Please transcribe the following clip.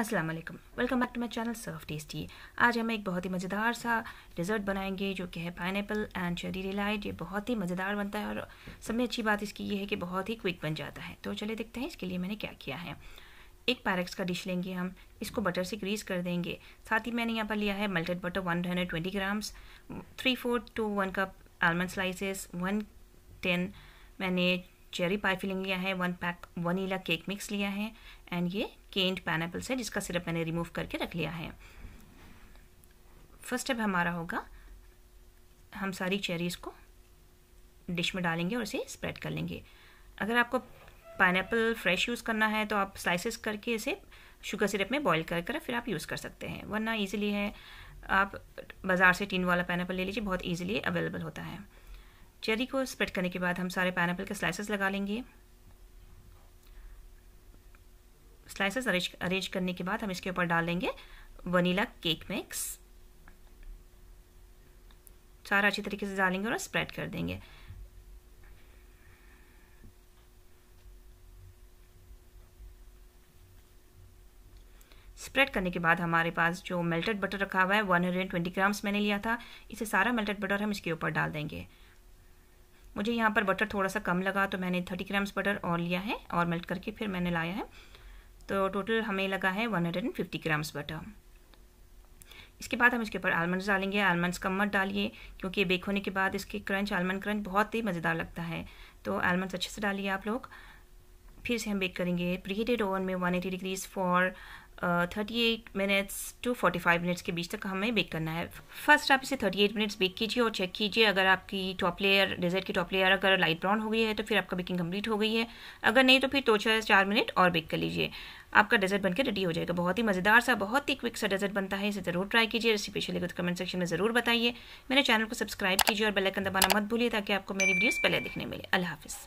अस्सलाम वालेकुम welcome back to my channel Sirf Tasty आज हम एक बहुत ही मज़ेदार सा डिज़र्ट बनाएंगे जो कि है पाइन एंड चेरी डिलाइट ये बहुत ही मज़ेदार बनता है और सबसे अच्छी बात इसकी ये है कि बहुत ही क्विक बन जाता है तो चलिए देखते हैं इसके लिए मैंने क्या किया है एक पैरक्स का डिश लेंगे हम इसको बटर से ग्रीस कर देंगे साथ ही मैंने यहाँ पर लिया है melted butter one hundred twenty grams three four two one cup almond slices one tin मैंने चेरी पाई फिलिंग लिया है one pack vanilla cake mix लिया है एंड ये केंड पाइनएपल्स है जिसका सिरप मैंने रिमूव करके रख लिया है फर्स्ट स्टेप हमारा होगा हम सारी चेरीज़ को डिश में डालेंगे और इसे स्प्रेड कर लेंगे अगर आपको पाइनएप्पल फ्रेश यूज़ करना है तो आप स्लाइसेस करके इसे शुगर सिरप में बॉईल कर कर फिर आप यूज़ कर सकते हैं वरना ईजिली है आप बाज़ार से टीन वाला पाइनएप्पल ले लीजिए बहुत ईजिली अवेलेबल होता है चेरी को स्प्रेड करने के बाद हम सारे पाइन के स्लाइसेस लगा लेंगे स्लाइसेस अरेंज अरेंज करने के बाद हम इसके ऊपर डाल लेंगे वनीला केक मिक्स सारा अच्छी तरीके से डालेंगे और स्प्रेड कर देंगे स्प्रेड करने के बाद हमारे पास जो मेल्टेड बटर रखा हुआ है 120 ग्राम्स मैंने लिया था इसे सारा मेल्टेड बटर हम इसके ऊपर डाल देंगे मुझे यहाँ पर बटर थोड़ा सा कम लगा तो मैंने थर्टी ग्राम्स बटर और लिया है और मेल्ट करके फिर मैंने लाया है तो टोटल हमें लगा है one hundred and fifty grams butter इसके बाद हम इसके ऊपर आलमंड्स डालेंगे आलमंड्स कम मत डालिए क्योंकि बेक होने के बाद इसके क्रंच आलमंड क्रंच बहुत ही मज़ेदार लगता है तो आलमंड्स अच्छे से डालिए आप लोग फिर से हम बेक करेंगे प्रीहीटेड ओवन में 180 degrees for thirty eight minutes to forty five minutes के बीच तक हमें बेक करना है फर्स्ट आप इसे थर्टी एट मिनट्स बेक कीजिए और चेक कीजिए अगर आपकी टॉप लेयर डेजर्ट की टॉप लेयर अगर लाइट ब्राउन हो गई है तो फिर आपका बेकिंग कंप्लीट हो गई है अगर नहीं तो फिर दो छः चार मिनट और बेक कर लीजिए आपका डेजर्ट बनकर रेडी हो जाएगा बहुत ही मज़ेदार सा बहुत ही क्विक सा डेजर्ट बनता है इसे ज़रूर ट्राई कीजिए रेसिपी अच्छी लगे तो कमेंट सेक्शन में ज़रूर बताइए मेरे चैनल को सब्सक्राइब कीजिए और बेलकन दबाना मत भूलिए ताकि आपको मेरी वीडियोज़ पहले देखने मिले अल्लाह हाफिज़